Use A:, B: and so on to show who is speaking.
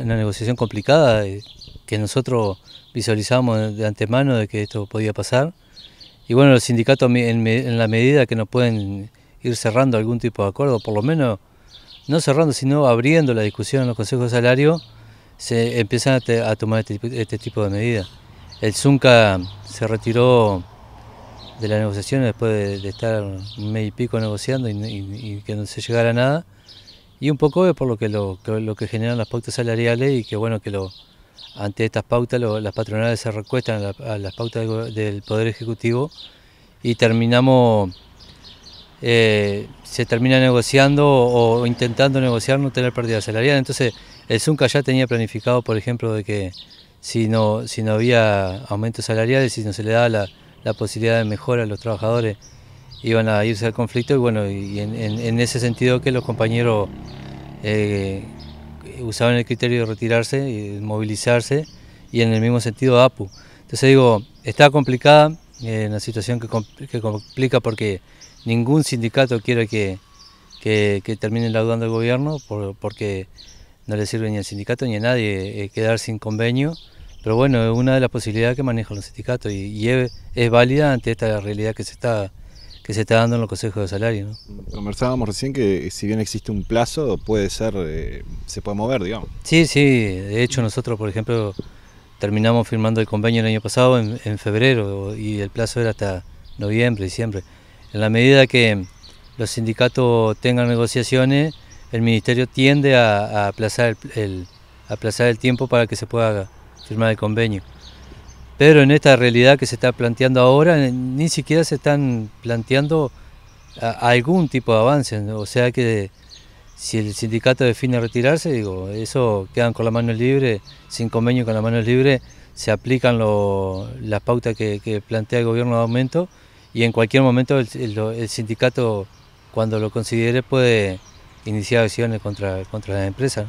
A: Una negociación complicada eh, que nosotros visualizábamos de antemano de que esto podía pasar. Y bueno, los sindicatos en, la medida que nos pueden ir cerrando algún tipo de acuerdo, por lo menos no cerrando, sino abriendo la discusión en los consejos de salario, se empiezan a, tomar este, este, tipo de medidas. El Zunca se retiró de la negociación después de, estar un mes y pico negociando y que no se llegara a nada y un poco es eh, por lo que, lo, que, generan las pautas salariales y que bueno que lo, ante estas pautas las patronales se recuestan a, las pautas del, Poder Ejecutivo y terminamos, eh, se termina negociando o intentando negociar no tener pérdida salarial. Entonces el Zunca ya tenía planificado, por ejemplo, de que si no, si no había aumentos salariales, si no se le daba la, la posibilidad de mejora a los trabajadores iban a irse al conflicto y bueno, y en, ese sentido que los compañeros eh, usaban el criterio de retirarse y eh, movilizarse y en el mismo sentido APU. Entonces digo, está complicada una eh, situación que, complica porque ningún sindicato quiere que, que, termine laudando el gobierno porque no le sirve ni al sindicato ni a nadie quedar sin convenio. Pero bueno, es una de las posibilidades que manejan los sindicatos y, es válida ante esta realidad que se está que se está dando en los consejos de salario.
B: ¿no? Conversábamos recién que eh, si bien existe un plazo, puede ser, eh, se puede mover, digamos.
A: Sí, sí, de hecho nosotros, por ejemplo, terminamos firmando el convenio el año pasado en, febrero y el plazo era hasta noviembre, diciembre. En la medida que los sindicatos tengan negociaciones, el ministerio tiende a, aplazar, el, a aplazar el tiempo para que se pueda firmar el convenio. Pero en esta realidad que se está planteando ahora, eh, ni siquiera se están planteando algún tipo de avance. O sea que si el sindicato define retirarse, digo, eso quedan con la mano libre, sin convenio con la mano libre, se aplican las pautas que, plantea el gobierno de aumento y en cualquier momento el, sindicato, cuando lo considere, puede iniciar acciones contra, contra la empresa.